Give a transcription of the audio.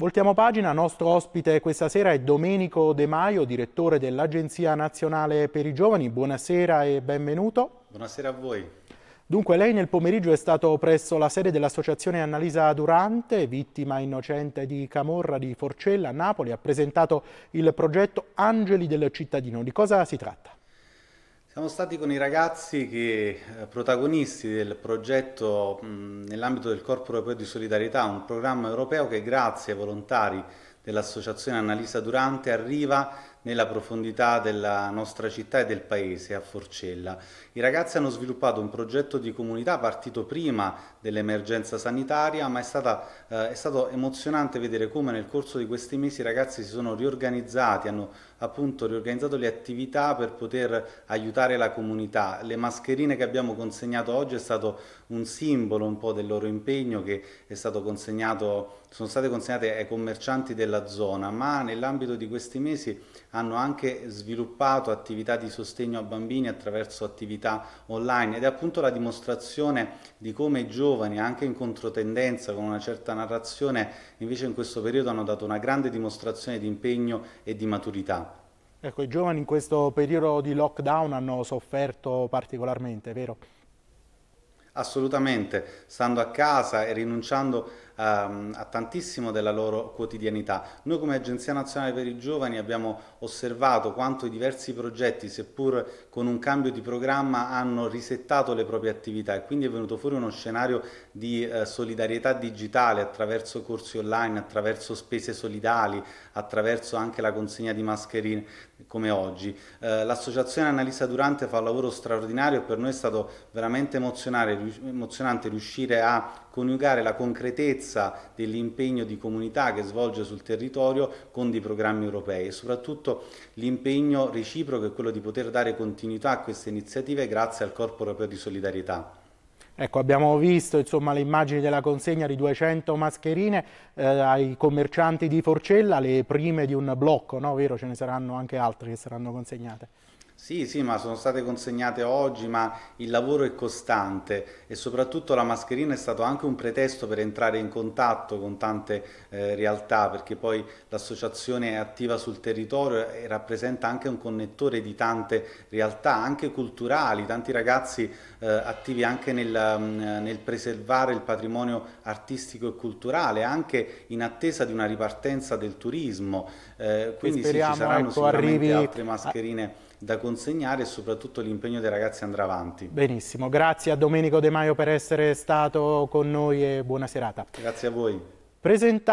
Voltiamo pagina, nostro ospite questa sera è Domenico De Maio, direttore dell'Agenzia Nazionale per i Giovani. Buonasera e benvenuto. Buonasera a voi. Dunque, lei nel pomeriggio è stato presso la sede dell'associazione Annalisa Durante, vittima innocente di Camorra di Forcella a Napoli, ha presentato il progetto Angeli del cittadino. Di cosa si tratta? Siamo stati con i ragazzi che, eh, protagonisti del progetto nell'ambito del Corpo Europeo di Solidarietà, un programma europeo che grazie ai volontari dell'Associazione Annalisa Durante arriva nella profondità della nostra città e del paese, a Forcella. I ragazzi hanno sviluppato un progetto di comunità partito prima dell'emergenza sanitaria, ma è, stata, eh, è, stato emozionante vedere come nel corso di questi mesi i ragazzi si sono riorganizzati, hanno appunto riorganizzato le attività per poter aiutare la comunità. Le mascherine che abbiamo consegnato oggi è stato un simbolo un po' del loro impegno che sono state consegnate ai commercianti della zona, ma nell'ambito di questi mesi hanno anche sviluppato attività di sostegno a bambini attraverso attività online ed è appunto la dimostrazione di come i giovani, anche in controtendenza con una certa narrazione, invece in questo periodo hanno dato una grande dimostrazione di impegno e di maturità. Ecco, i giovani in questo periodo di lockdown hanno sofferto particolarmente, vero? Assolutamente, stando a casa e rinunciando um, a tantissimo della loro quotidianità. Noi come Agenzia Nazionale per i Giovani abbiamo osservato quanto i diversi progetti, seppur con un cambio di programma, hanno risettato le proprie attività e quindi è venuto fuori uno scenario di eh, solidarietà digitale attraverso corsi online, attraverso spese solidali, attraverso anche la consegna di mascherine come oggi. Eh, L'associazione Annalisa Durante fa un lavoro straordinario e per noi è stato veramente emozionante riuscire a coniugare la concretezza dell'impegno di comunità che svolge sul territorio con dei programmi europei e soprattutto l'impegno reciproco è quello di poter dare continuità a queste iniziative grazie al Corpo Europeo di Solidarietà. Ecco, abbiamo visto insomma, le immagini della consegna di 200 mascherine eh, ai commercianti di Forcella, le prime di un blocco, no? Vero? Ce ne saranno anche altre che saranno consegnate. Sì, sì, ma sono state consegnate oggi, ma il lavoro è costante e soprattutto la mascherina è stato anche un pretesto per entrare in contatto con tante eh, realtà, perché poi l'associazione è attiva sul territorio e rappresenta anche un connettore di tante realtà, anche culturali, tanti ragazzi eh, attivi anche nel, mh, mm, nel preservare il patrimonio artistico e culturale, anche in attesa di una ripartenza del turismo. Eh, quindi sì, ci saranno ecco, sicuramente altre mascherine. A da consegnare e soprattutto l'impegno dei ragazzi andrà avanti. Benissimo, grazie a Domenico De Maio per essere stato con noi e buona serata. Grazie a voi. Presenta